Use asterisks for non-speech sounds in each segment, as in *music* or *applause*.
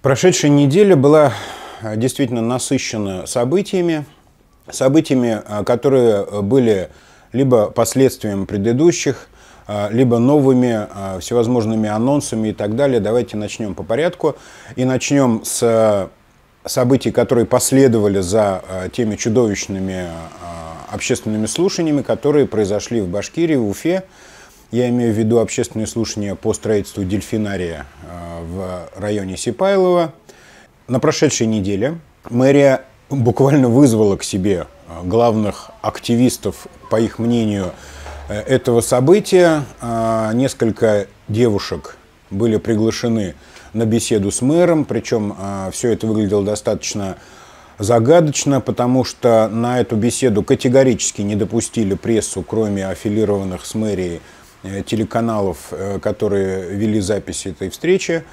Прошедшая неделя была э, действительно насыщена событиями, событиями, э, которые э, были либо последствием предыдущих а, либо новыми а, всевозможными анонсами и так далее. Давайте начнем по порядку и начнем с э, событий, которые последовали за э, теми чудовищными э, общественными слушаниями, которые произошли в Башкирии, в Уфе. Я имею в виду общественные слушания по строительству дельфинария в районе Сипайлова. На прошедшей неделе мэрия буквально вызвала к себе главных активистов, по их мнению, Э, этого события а, несколько девушек были приглашены на беседу с мэром, причем а, все это выглядело достаточно загадочно, потому что на эту беседу категорически не допустили прессу, кроме аффилированных с мэрией э, телеканалов, э, которые вели записи этой встречи.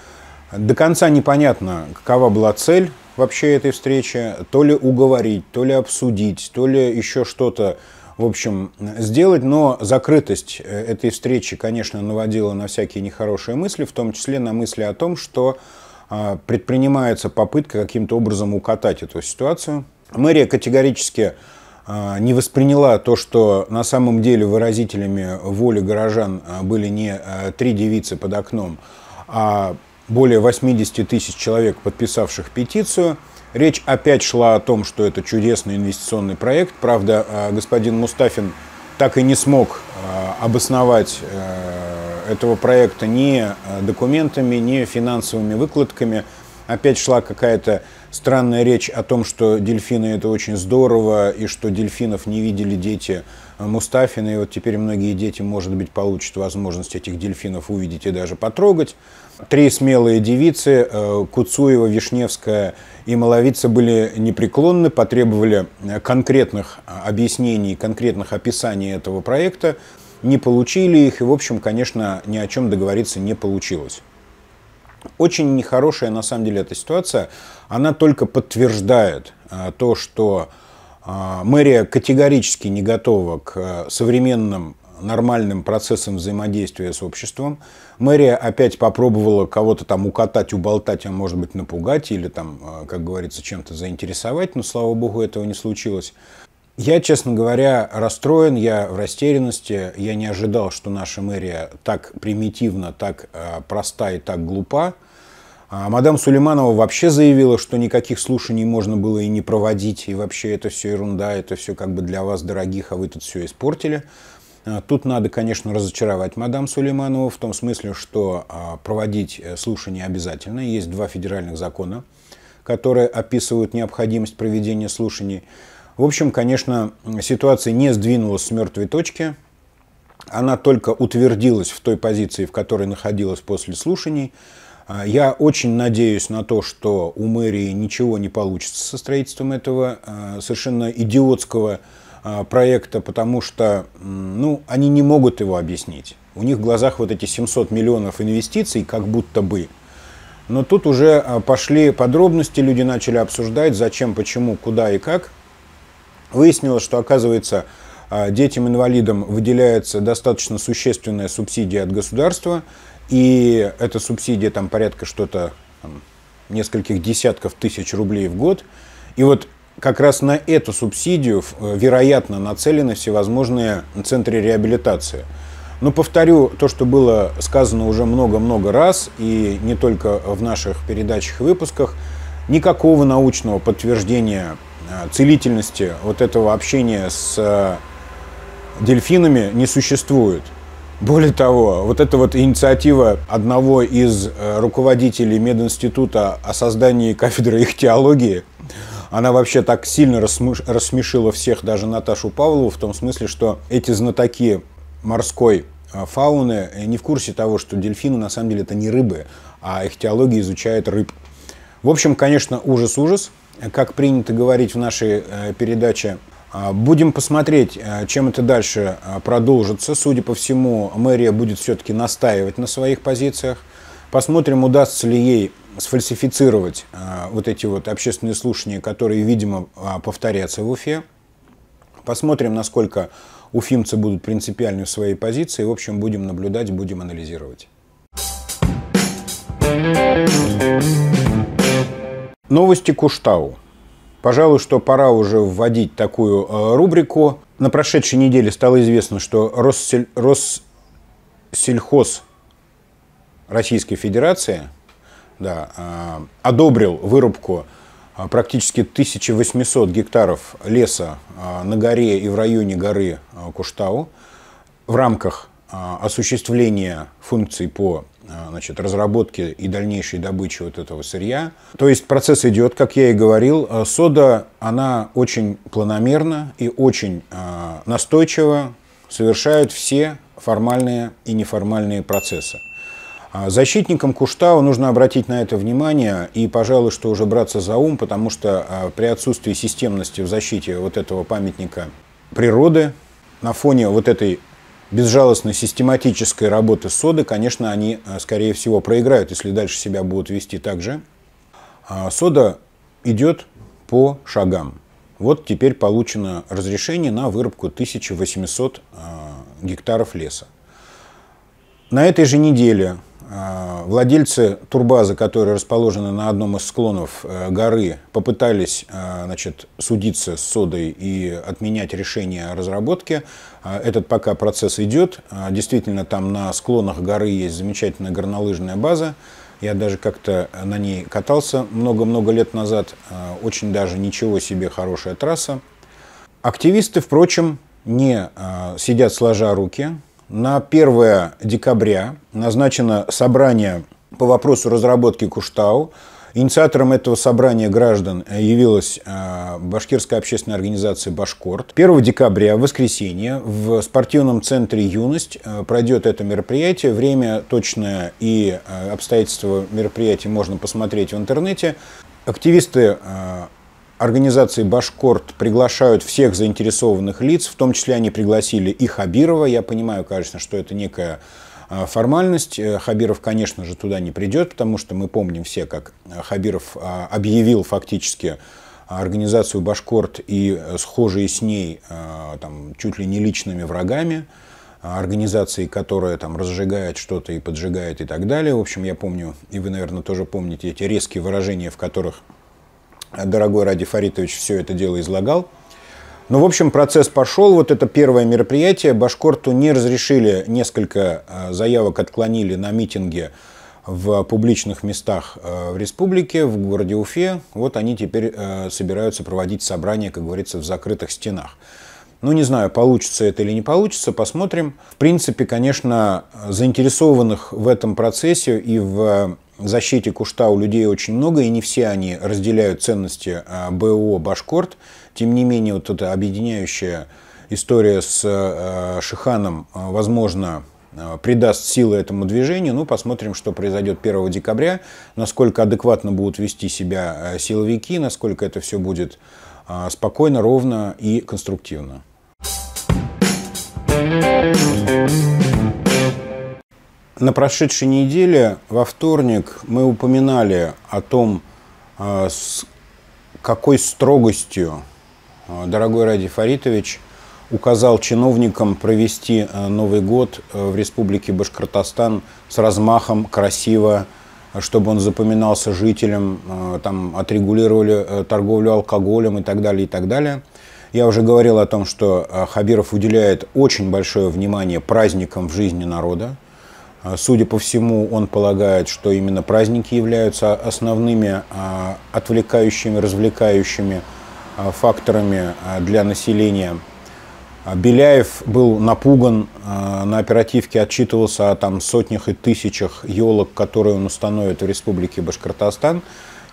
До конца непонятно, какова была цель вообще этой встречи, то ли уговорить, то ли обсудить, то ли еще что-то в общем, сделать. Но закрытость э, этой встречи, конечно, наводила на всякие нехорошие мысли, в том числе на мысли о том, что а, предпринимается попытка каким-то образом укатать эту ситуацию. Мэрия категорически а, не восприняла то, что на самом деле выразителями воли горожан а, были не три девицы под окном, а более 80 тысяч человек, подписавших петицию – Речь опять шла о том, что это чудесный инвестиционный проект. Правда, э, господин Мустафин так и не смог э, обосновать э, этого проекта ни документами, ни финансовыми выкладками. Опять шла какая-то странная речь о том, что дельфины это очень здорово, и что дельфинов не видели дети э, Мустафина, и вот теперь многие дети, может быть, получат возможность этих дельфинов увидеть и даже потрогать. Три смелые девицы, э, Куцуева, Вишневская и Маловица, были непреклонны, потребовали э, конкретных объяснений, конкретных описаний этого проекта, не получили их, и, в общем, конечно, ни о чем договориться не получилось. Очень нехорошая, на самом деле, эта ситуация, она только подтверждает а, то, что а, мэрия категорически не готова к а, современным нормальным процессам взаимодействия с обществом. Мэрия опять попробовала кого-то там укатать, уболтать, а может быть напугать или там, как говорится, чем-то заинтересовать, но, слава богу, этого не случилось. Я, честно говоря, расстроен, я в растерянности, я не ожидал, что наша мэрия так примитивна, так проста и так глупа. А мадам Сулейманова вообще заявила, что никаких слушаний можно было и не проводить, и вообще это все ерунда, это все как бы для вас, дорогих, а вы тут все испортили. А тут надо, конечно, разочаровать мадам Сулейманову в том смысле, что а, проводить э, слушания обязательно. Есть два федеральных закона, которые описывают необходимость проведения слушаний. В общем, конечно, ситуация не сдвинулась с мертвой точки. Она только утвердилась в той позиции, в которой находилась после слушаний – а, я очень надеюсь на то, что у мэрии ничего не получится со строительством этого а, совершенно идиотского а, проекта, потому что ну, они не могут его объяснить. У них в глазах вот эти 700 миллионов инвестиций, как будто бы. Но тут уже пошли подробности, люди начали обсуждать, зачем, почему, куда и как. Выяснилось, что, оказывается, детям-инвалидам выделяется достаточно существенная субсидия от государства – и эта субсидия там порядка что-то нескольких десятков тысяч рублей в год. И вот как раз на эту субсидию, э, вероятно, нацелены всевозможные центры реабилитации. Но повторю то, что было сказано уже много-много раз, и не только в наших передачах и выпусках, никакого научного подтверждения э, целительности вот этого общения с э, дельфинами не существует. Более того, вот эта вот инициатива одного из э, руководителей мединститута о создании кафедры их теологии, она вообще так сильно рассмешила всех, даже Наташу Павлову, в том смысле, что эти знатоки морской э, фауны э, не в курсе того, что дельфины на самом деле это не рыбы, а их теология изучает рыб. В общем, конечно, ужас-ужас. Как принято говорить в нашей передаче а, будем посмотреть, э, чем это дальше э, продолжится. Судя по всему, мэрия будет все-таки настаивать на своих позициях. Посмотрим, удастся ли ей сфальсифицировать э, вот эти вот общественные слушания, которые, видимо, а, повторятся в Уфе. Посмотрим, насколько уфимцы будут принципиальны в своей позиции. В общем, будем наблюдать, будем анализировать. Новости Куштау. Пожалуй, что пора уже вводить такую э, рубрику. На прошедшей неделе стало известно, что Россель... Россельхоз Российской Федерации да, э, одобрил вырубку э, практически 1800 гектаров леса э, на горе и в районе горы э, Куштау в рамках осуществления функций по а, значит, разработки и дальнейшей добычи вот этого сырья. То есть процесс идет, как я и говорил. А, сода, она очень планомерно и очень а, настойчиво совершает все формальные и неформальные процессы. Защитникам Куштау нужно обратить на это внимание и, пожалуй, что уже браться за ум, потому что при отсутствии системности в защите вот этого памятника природы на фоне вот этой безжалостной систематической работы соды, конечно, они, э, скорее всего, проиграют, если дальше себя будут вести так же. А, сода идет по шагам. Вот теперь получено разрешение на вырубку 1800 а, гектаров леса. На этой же неделе а, владельцы турбазы, которые расположены на одном из склонов э, горы, попытались а, значит, судиться с содой и отменять решение о разработке. А, этот пока процесс идет. Действительно, там на склонах горы есть замечательная горнолыжная база. Я даже как-то на ней катался много-много лет назад. Очень даже ничего себе хорошая трасса. Активисты, впрочем, не сидят сложа руки, на 1 декабря назначено собрание по вопросу разработки Куштау. Инициатором этого собрания граждан э, явилась э, башкирская общественная организация «Башкорт». 1 декабря, в воскресенье, в спортивном центре «Юность» э, пройдет это мероприятие. Время точное и обстоятельства мероприятия можно посмотреть в интернете. Активисты организации «Башкорт» приглашают всех заинтересованных лиц, в том числе они пригласили и Хабирова. Я понимаю, конечно, что это некая э, формальность. Э, Хабиров, конечно же, туда не придет, потому что мы помним все, как э, Хабиров а, объявил фактически а, организацию «Башкорт» и схожие с ней там, чуть ли не личными врагами а, организации, которая там разжигает что-то и поджигает и так далее. В общем, я помню, и вы, наверное, тоже помните эти резкие выражения, в которых дорогой Ради Фаритович все это дело излагал. Ну, в общем, процесс пошел. Вот это первое мероприятие. Башкорту не разрешили, несколько а, заявок отклонили на митинге в публичных местах а, в республике, в городе Уфе. Вот они теперь а, собираются проводить собрания, как говорится, в закрытых стенах. Ну, не знаю, получится это или не получится, посмотрим. В принципе, конечно, заинтересованных в этом процессе и в защите Кушта у людей очень много, и не все они разделяют ценности а, БО «Башкорт». Тем не менее, вот эта объединяющая история с а, Шиханом, а, возможно, придаст силы этому движению. Ну, посмотрим, что произойдет 1 декабря, насколько адекватно будут вести себя силовики, насколько это все будет спокойно, ровно и конструктивно. thank you на прошедшей неделе, во вторник, мы упоминали о том, а, с какой строгостью а, дорогой Ради Фаритович указал чиновникам провести а, Новый год в Республике Башкортостан с размахом, красиво, чтобы он запоминался жителям, там отрегулировали торговлю алкоголем и так далее, и так далее. Я уже говорил о том, что Хабиров уделяет очень большое внимание праздникам в жизни народа, а, судя по всему, он полагает, что именно праздники являются основными а, отвлекающими, развлекающими а, факторами для населения. Беляев был напуган, на оперативке отчитывался о там, сотнях и тысячах елок, которые он установит в Республике Башкортостан,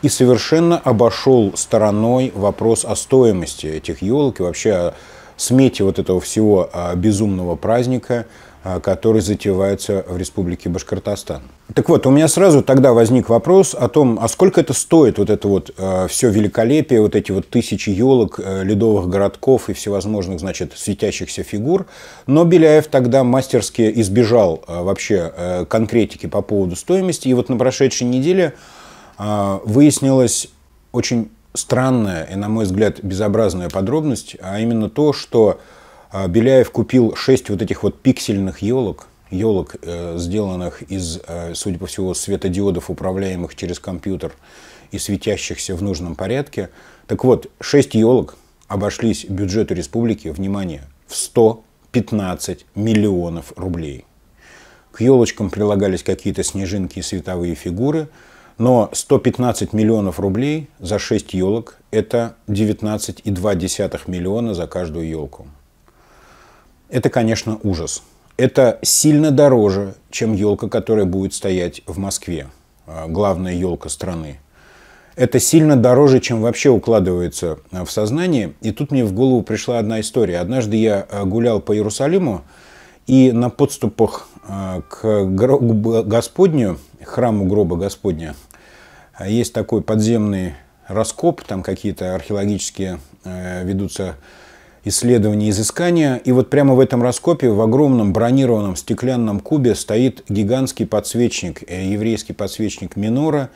и совершенно обошел стороной вопрос о стоимости этих елок и вообще о смете вот этого всего безумного праздника – а, который затевается в Республике Башкортостан. Так вот, у меня сразу тогда возник вопрос о том, а сколько это стоит, вот это вот э, а, все великолепие, вот эти вот тысячи елок, э, ледовых городков и всевозможных, значит, светящихся фигур. Но Беляев тогда мастерски избежал э, вообще э, конкретики по поводу стоимости. И вот на прошедшей неделе э, выяснилось очень странная и, на мой взгляд, безобразная подробность, а именно то, что а Беляев купил шесть вот этих вот пиксельных елок, елок, э, сделанных из, э, судя по всему, светодиодов, управляемых через компьютер и светящихся в нужном порядке. Так вот, шесть елок обошлись бюджету республики, внимание, в 115 миллионов рублей. К елочкам прилагались какие-то снежинки и световые фигуры, но 115 миллионов рублей за 6 елок – это 19,2 миллиона за каждую елку это, конечно, ужас. Это сильно дороже, чем елка, которая будет стоять в Москве, а, главная елка страны. Это сильно дороже, чем вообще укладывается а, в сознание. И тут мне в голову пришла одна история. Однажды я а, гулял по Иерусалиму, и на подступах к гробу Господню, храму гроба Господня, есть такой подземный раскоп, там какие-то археологические э, ведутся исследования и изыскания. И вот прямо в этом раскопе, в огромном бронированном стеклянном кубе, стоит гигантский подсвечник, э, еврейский подсвечник Минора,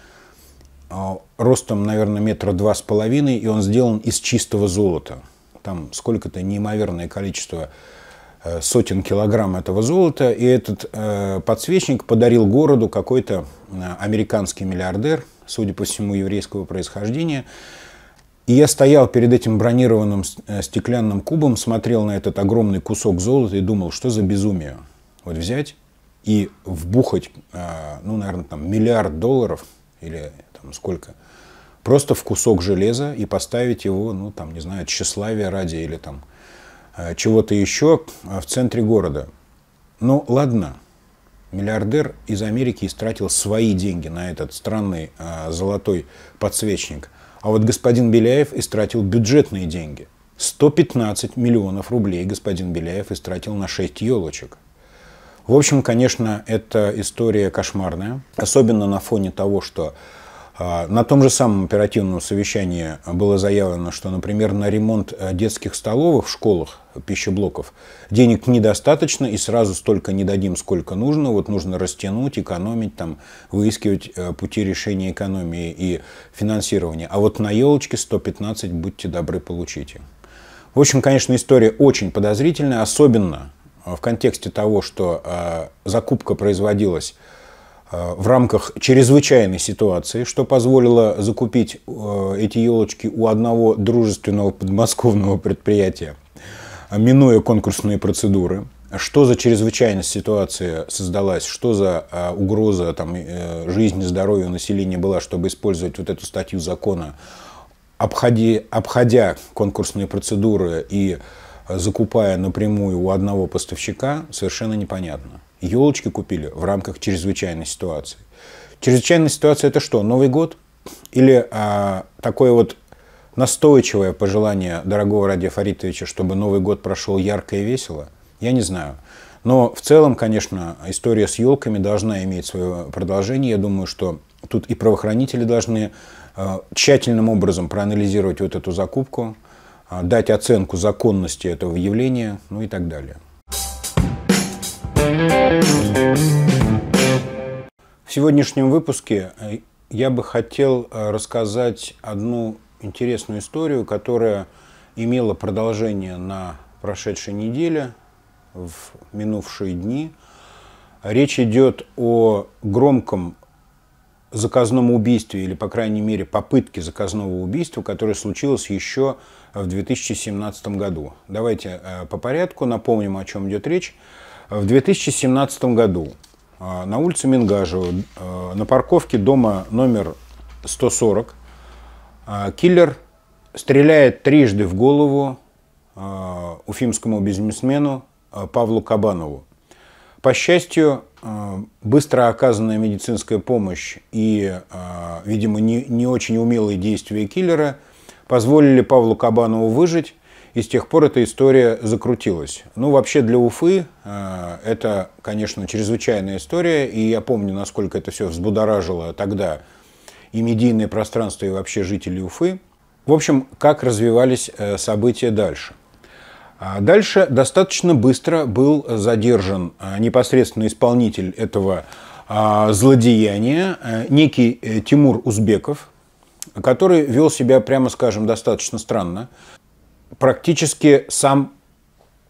э, ростом, наверное, метра два с половиной, и он сделан из чистого золота. Там сколько-то неимоверное количество э, сотен килограмм этого золота, и этот э, подсвечник подарил городу какой-то американский миллиардер, судя по всему, еврейского происхождения, и я стоял перед этим бронированным э, стеклянным кубом, смотрел на этот огромный кусок золота и думал, что за безумие. Вот взять и вбухать, э, ну, наверное, там миллиард долларов или там сколько, просто в кусок железа и поставить его, ну, там, не знаю, тщеславия ради или там э, чего-то еще в центре города. Ну, ладно, миллиардер из Америки истратил свои деньги на этот странный золотой подсвечник – а вот господин Беляев истратил бюджетные деньги. 115 миллионов рублей господин Беляев истратил на 6 елочек. В общем, конечно, эта история кошмарная, особенно на фоне того, что а, на том же самом оперативном совещании было заявлено, что, например, на ремонт э, детских столовых в школах, пищеблоков, денег недостаточно и сразу столько не дадим, сколько нужно. Вот нужно растянуть, экономить, там, выискивать э, пути решения экономии и финансирования. А вот на елочке 115 будьте добры, получите. В общем, конечно, история очень подозрительная, особенно э, в контексте того, что закупка производилась Э, в рамках чрезвычайной ситуации, что позволило закупить э, эти елочки у одного дружественного подмосковного предприятия, минуя конкурсные процедуры. Что за чрезвычайность ситуации создалась, что за э, угроза там, жизни, здоровью населения была, чтобы использовать вот эту статью закона, обходи, обходя конкурсные процедуры и закупая напрямую у одного поставщика, совершенно непонятно елочки купили в рамках чрезвычайной ситуации. Чрезвычайная ситуация – это что, Новый год? Или а, такое вот настойчивое пожелание дорогого Ради Фаритовича, чтобы Новый год прошел ярко и весело? Я не знаю. Но в целом, конечно, история с елками должна иметь свое продолжение. Я думаю, что тут и правоохранители должны а, тщательным образом проанализировать вот эту закупку, а, дать оценку законности этого явления, ну и так далее. В сегодняшнем выпуске э, я бы хотел э, рассказать одну интересную историю, которая имела продолжение на прошедшей неделе, в минувшие дни. Речь идет о громком заказном убийстве, или, по крайней мере, попытке заказного убийства, которое случилось еще в 2017 году. Давайте э, по порядку напомним, о чем идет речь. В 2017 году а, на улице Мингажева, на парковке дома номер 140, а, киллер стреляет трижды в голову а, уфимскому бизнесмену Павлу Кабанову. По счастью, быстро оказанная медицинская помощь и, видимо, не, очень умелые действия киллера позволили Павлу Кабанову выжить, и с тех пор эта история закрутилась. Ну, вообще для Уфы э, это, конечно, чрезвычайная история. И я помню, насколько это все взбудоражило тогда и медийное пространство, и вообще жители Уфы. В общем, как развивались э, события дальше. А дальше достаточно быстро был задержан э, непосредственно исполнитель этого а, злодеяния, некий Тимур Узбеков, который вел себя, прямо скажем, достаточно странно практически сам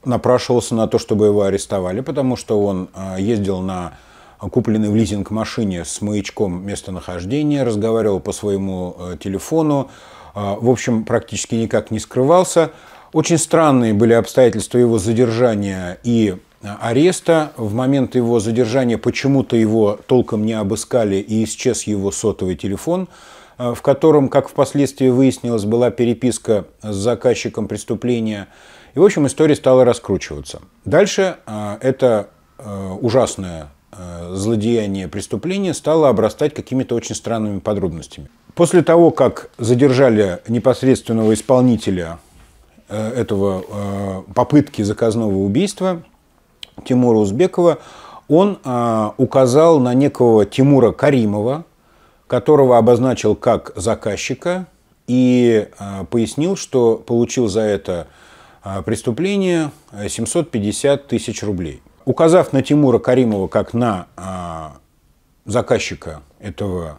напрашивался на то, чтобы его арестовали, потому что он э, ездил на купленной в лизинг машине с маячком местонахождения, разговаривал по своему э, телефону, э, в общем, практически никак не скрывался. Очень странные были обстоятельства его задержания и ареста. В момент его задержания почему-то его толком не обыскали и исчез его сотовый телефон – Э, в котором, как впоследствии выяснилось, была переписка с заказчиком преступления. И, в общем, история стала раскручиваться. Дальше э, это э, ужасное злодеяние преступления стало обрастать какими-то очень странными подробностями. После того, как задержали непосредственного исполнителя этого попытки заказного убийства Тимура Узбекова, он указал на некого Тимура Каримова, которого обозначил как заказчика и а, пояснил, что получил за это а, преступление 750 а, тысяч рублей. Указав на Тимура Каримова как на заказчика этого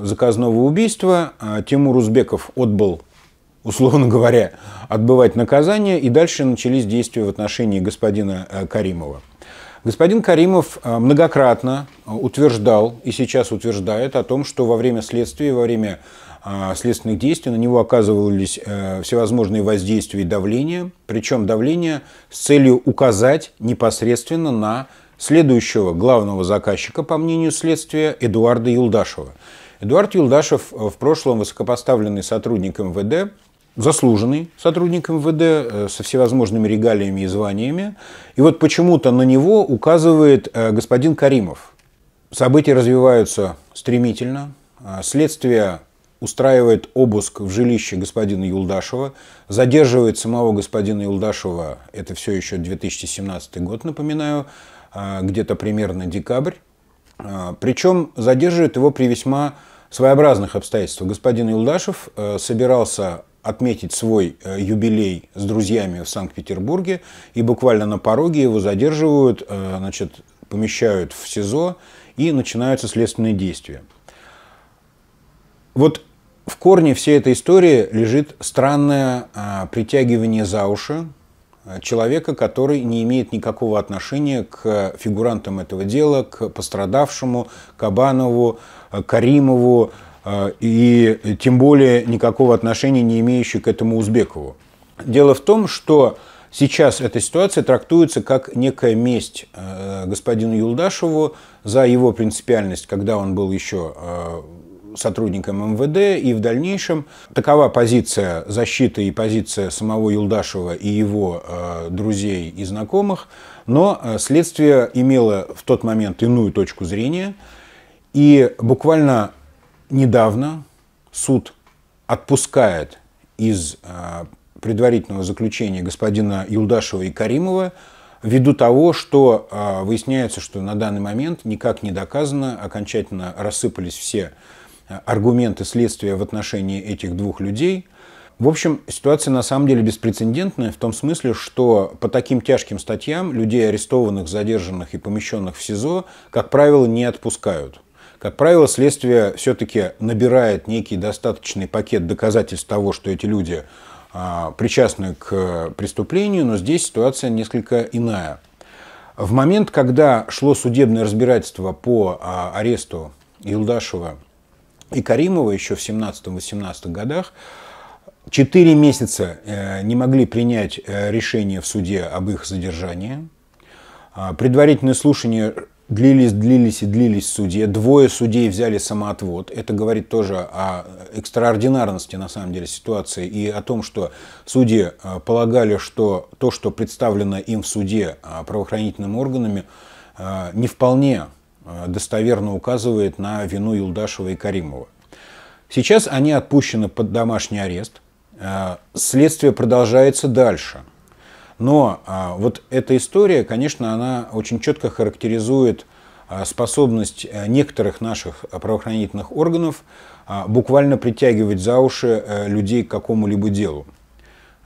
заказного убийства, Тимур Узбеков отбыл, условно говоря, отбывать наказание, и дальше начались действия в отношении господина э, Каримова. Господин Каримов э, многократно э, утверждал и сейчас утверждает о том, что во время следствия, во время э, следственных действий на него оказывались всевозможные воздействия и давления, причем давление с целью указать непосредственно на следующего главного заказчика, по мнению следствия, Эдуарда Юлдашева. Эдуард Юлдашев в прошлом высокопоставленный сотрудник МВД, заслуженный сотрудник МВД э, со всевозможными регалиями и званиями. И вот почему-то на него указывает э, господин Каримов. События развиваются стремительно. Э, следствие устраивает обыск в жилище господина Юлдашева, задерживает самого господина Юлдашева, это все еще 2017 год, напоминаю, где-то примерно декабрь. Причем задерживает его при весьма своеобразных обстоятельствах. Господин Юлдашев собирался отметить свой э, юбилей с друзьями в Санкт-Петербурге, и буквально на пороге его задерживают, э, значит, помещают в СИЗО, и начинаются следственные действия. Вот в корне всей этой истории лежит странное э, притягивание за уши человека, который не имеет никакого отношения к фигурантам этого дела, к пострадавшему, Кабанову, Каримову, Э, и тем более никакого отношения не имеющий к этому Узбекову. Дело в том, что сейчас эта ситуация трактуется как некая месть э, господину Юлдашеву за его принципиальность, когда он был еще э, сотрудником МВД, и в дальнейшем такова позиция защиты и позиция самого Юлдашева и его друзей и знакомых, но следствие имело в тот момент иную точку зрения, и буквально недавно суд отпускает из а, предварительного заключения господина Юлдашева и Каримова ввиду того, что а, выясняется, что на данный момент никак не доказано, окончательно рассыпались все а, аргументы следствия в отношении этих двух людей. В общем, ситуация на самом деле беспрецедентная в том смысле, что по таким тяжким статьям людей арестованных, задержанных и помещенных в СИЗО, как правило, не отпускают. Как правило, следствие все-таки набирает некий достаточный пакет доказательств того, что эти люди а, причастны к преступлению, но здесь ситуация несколько иная. В момент, когда шло судебное разбирательство по а, аресту Илдашева и Каримова еще в 17-18 годах, четыре месяца э, не могли принять э, решение в суде об их задержании. А, предварительное слушание длились, длились и длились судьи. Двое судей взяли самоотвод. Это говорит тоже о экстраординарности, на самом деле, ситуации и о том, что судьи а, полагали, что то, что представлено им в суде а, правоохранительными органами, а, не вполне достоверно указывает на вину Юлдашева и Каримова. Сейчас они отпущены под домашний арест. Следствие продолжается дальше – но а, вот эта история, конечно, она очень четко характеризует а, способность э, некоторых наших правоохранительных органов а, буквально притягивать за уши а, людей к какому-либо делу.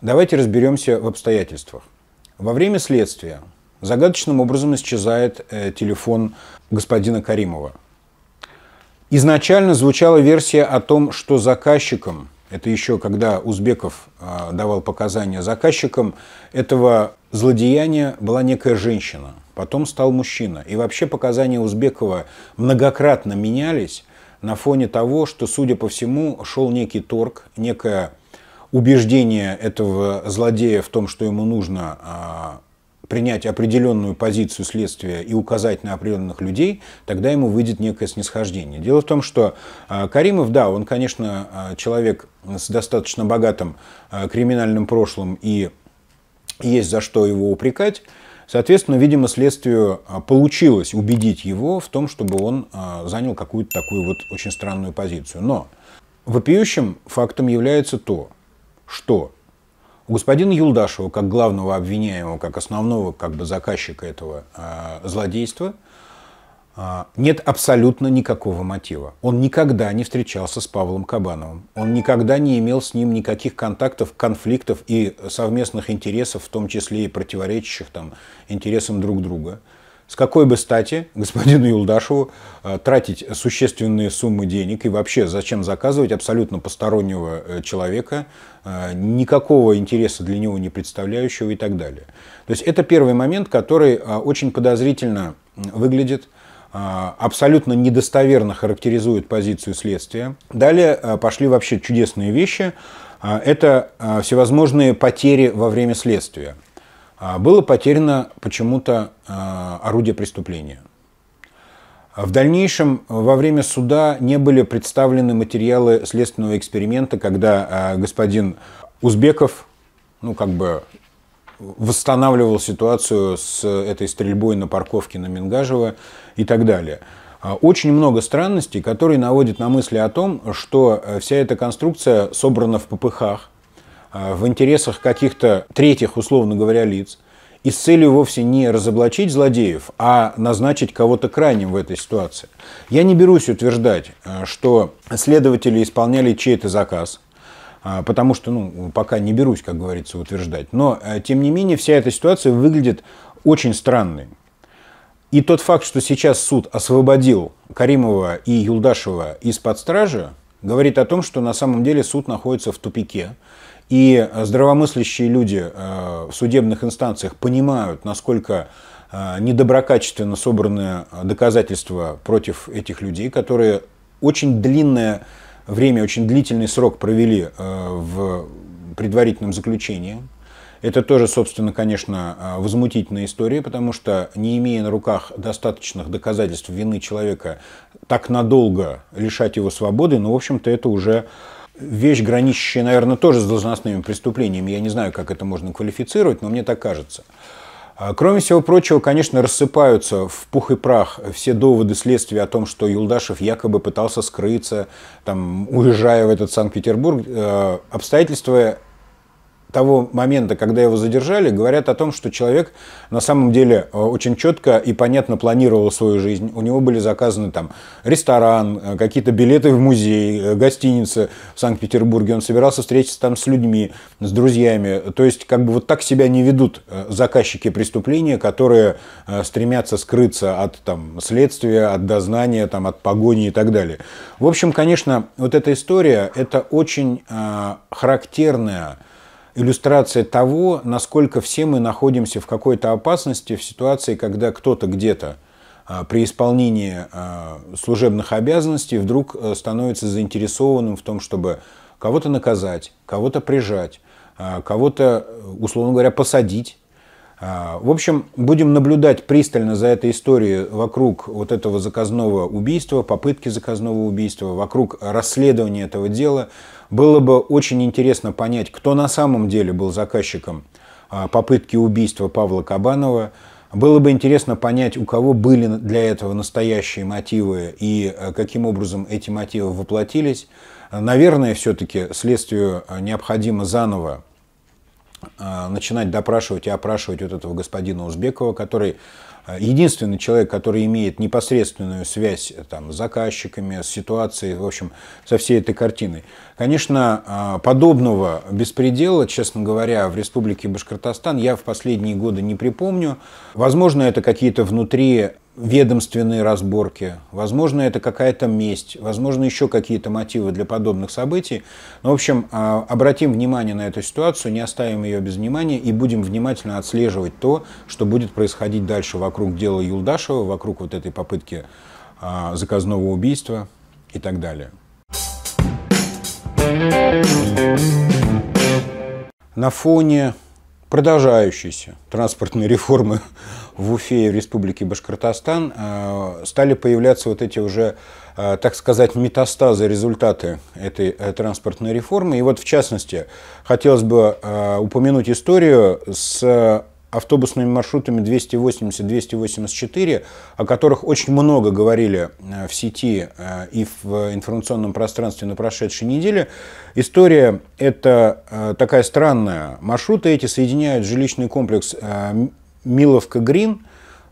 Давайте разберемся в обстоятельствах. Во время следствия загадочным образом исчезает э, телефон господина Каримова. Изначально звучала версия о том, что заказчиком это еще когда Узбеков а, давал показания заказчикам, этого злодеяния была некая женщина, потом стал мужчина. И вообще показания Узбекова многократно менялись на фоне того, что, судя по всему, шел некий торг, некое убеждение этого злодея в том, что ему нужно а, принять определенную позицию следствия и указать на определенных людей, тогда ему выйдет некое снисхождение. Дело в том, что а, Каримов, да, он, конечно, а, человек с достаточно богатым а, криминальным прошлым и есть за что его упрекать. Соответственно, видимо, следствию получилось убедить его в том, чтобы он занял какую-то такую вот очень странную позицию. Но вопиющим фактом является то, что у господина Юлдашева, как главного обвиняемого, как основного как бы заказчика этого э, злодейства, э, нет абсолютно никакого мотива. Он никогда не встречался с Павлом Кабановым. Он никогда не имел с ним никаких контактов, конфликтов и совместных интересов, в том числе и противоречащих там, интересам друг друга. С какой бы стати господину Юлдашеву э, тратить существенные суммы денег и вообще зачем заказывать абсолютно постороннего э, человека, э, никакого интереса для него не представляющего и так далее. То есть это первый момент, который очень подозрительно выглядит абсолютно недостоверно характеризует позицию следствия. Далее пошли вообще чудесные вещи. Это всевозможные потери во время следствия. А, было потеряно почему-то а, орудие преступления. В дальнейшем э, во время суда не были представлены материалы следственного эксперимента, когда а, господин Узбеков, ну как бы восстанавливал ситуацию с этой стрельбой на парковке на Мингажево и так далее. Очень много странностей, которые наводят на мысли о том, что э, вся эта конструкция собрана в попыхах, а, в интересах каких-то третьих, условно говоря, лиц, и с целью вовсе не разоблачить злодеев, а назначить кого-то крайним в этой ситуации. Я не берусь утверждать, а, что следователи исполняли чей-то заказ, а, потому что ну, пока не берусь, как говорится, утверждать. Но, тем не менее, вся эта ситуация выглядит очень странной. И тот факт, что сейчас суд освободил Каримова и Юлдашева из-под стражи, говорит о том, что на самом деле суд находится в тупике. И э, здравомыслящие люди э, в судебных инстанциях понимают, насколько э, недоброкачественно собраны доказательства против этих людей, которые очень длинное время, очень длительный срок провели в предварительном заключении. Это тоже, собственно, конечно, возмутительная история, потому что, не имея на руках достаточных доказательств вины человека, так надолго лишать его свободы, ну, в общем-то, это уже вещь, граничащая, наверное, тоже с должностными преступлениями. Я не знаю, как это можно квалифицировать, но мне так кажется. А, кроме всего прочего, конечно, рассыпаются в пух и прах все доводы следствия о том, что Юлдашев якобы пытался скрыться, там, уезжая в этот Санкт-Петербург. Э, обстоятельства того момента, когда его задержали, говорят о том, что человек на самом деле э, очень четко и понятно планировал свою жизнь. У него были заказаны там ресторан, э, какие-то билеты в музей, э, гостиницы в Санкт-Петербурге. Он собирался встретиться там с людьми, с друзьями. То есть как бы вот так себя не ведут заказчики преступления, которые стремятся скрыться от там, следствия, от дознания, там, от погони и так далее. В общем, конечно, вот эта история – это очень характерная иллюстрация того, насколько все мы находимся в какой-то опасности в ситуации, когда кто-то где-то а, при исполнении а, служебных обязанностей вдруг э, становится заинтересованным в том, чтобы кого-то наказать, кого-то прижать, а, кого-то, э, условно говоря, посадить а, в общем, будем наблюдать пристально за этой историей вокруг вот этого заказного убийства, попытки заказного убийства, вокруг расследования этого дела. Было бы очень интересно понять, кто на самом деле был заказчиком а, попытки убийства Павла Кабанова. Было бы интересно понять, у кого были для этого настоящие мотивы и а, каким образом эти мотивы воплотились. Наверное, все-таки следствию необходимо заново а, начинать допрашивать и опрашивать вот этого господина Узбекова, который а, единственный человек, который имеет непосредственную связь э, там, с заказчиками, с ситуацией, в общем, со всей этой картиной. Конечно, а, подобного беспредела, честно говоря, в Республике Башкортостан я в последние годы не припомню. Возможно, это какие-то внутри ведомственные разборки, возможно, это какая-то месть, возможно, еще какие-то мотивы для подобных событий. Но, ну, в общем, а, обратим внимание на эту ситуацию, не оставим ее без внимания и будем внимательно отслеживать то, что будет происходить дальше вокруг дела Юлдашева, вокруг вот этой попытки а, заказного убийства и так далее. На фоне продолжающейся транспортной *laughs* реформы в Уфе и в Республике Башкортостан э, стали появляться вот эти уже, э, так сказать, метастазы, результаты этой э, транспортной реформы. И вот в частности, хотелось бы упомянуть историю с автобусными маршрутами 280-284, о которых очень много говорили в сети и в информационном пространстве на прошедшей неделе. История это такая странная. Маршруты эти соединяют жилищный комплекс Миловка Грин,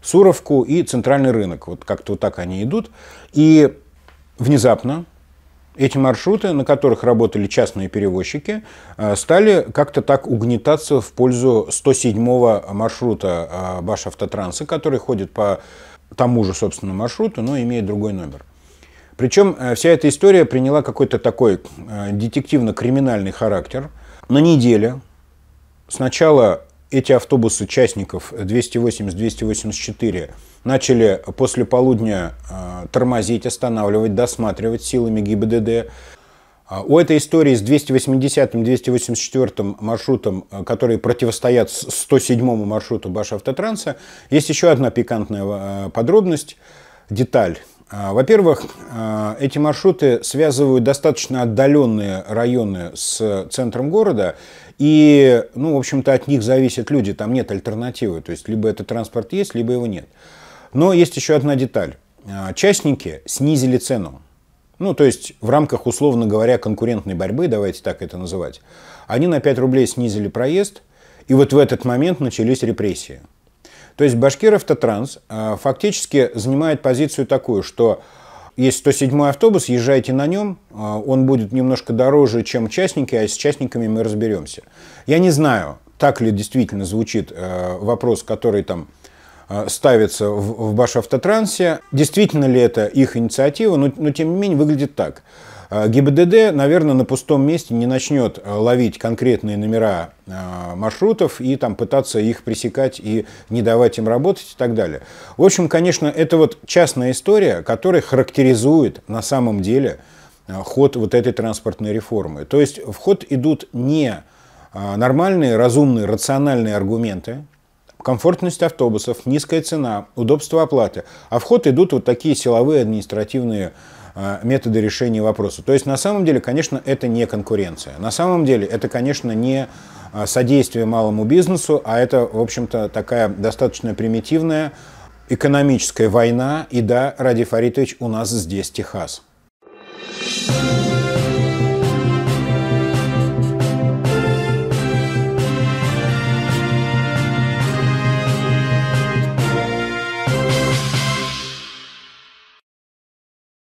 Суровку и Центральный рынок. Вот как-то вот так они идут. И внезапно эти маршруты, на которых работали частные перевозчики, э, стали как-то так угнетаться в пользу 107-го маршрута Башавтотранса, э, который ходит по тому же, собственно, маршруту, но имеет другой номер. Причем э, вся эта история приняла какой-то такой детективно-криминальный характер. На неделе Сначала эти автобусы участников 280-284 начали после полудня э, тормозить, останавливать, досматривать силами ГИБДД. А, у этой истории с 280-284 маршрутом, э, которые противостоят 107 му маршруту Башавтотранса, есть еще одна пикантная э, подробность, деталь. А, во-первых, а, эти маршруты связывают достаточно отдаленные районы с центром города, и, ну, в общем-то, от них зависят люди, там нет альтернативы, то есть либо этот транспорт есть, либо его нет. Но есть еще одна деталь. А, частники снизили цену. Ну, то есть в рамках, условно говоря, конкурентной борьбы, давайте так это называть, они на 5 рублей снизили проезд, и вот в этот момент начались репрессии – то есть Башкиров-Татранс а, фактически занимает позицию такую, что есть 107 автобус, езжайте на нем, а, он будет немножко дороже, чем частники, а с частниками мы разберемся. Я не знаю, так ли действительно звучит а, вопрос, который там ставится в, в Башавтотрансе. Действительно ли это их инициатива, но, ну, но ну, тем не менее выглядит так. А, ГИБДД, наверное, на пустом месте не начнет а, ловить конкретные номера а, маршрутов и там пытаться их пресекать и не давать им работать и так далее. В общем, конечно, это вот частная история, которая характеризует на самом деле ход вот этой транспортной реформы. То есть в ход идут не нормальные, разумные, рациональные аргументы, комфортность автобусов, низкая цена, удобство оплаты, а в ход идут вот такие силовые административные Э, методы решения вопроса. То есть на самом деле, конечно, это не конкуренция. На самом деле это, конечно, не э, содействие малому бизнесу, а это, в общем-то, такая достаточно примитивная экономическая война. И да, Радий Фаритович, у нас здесь Техас. Thank you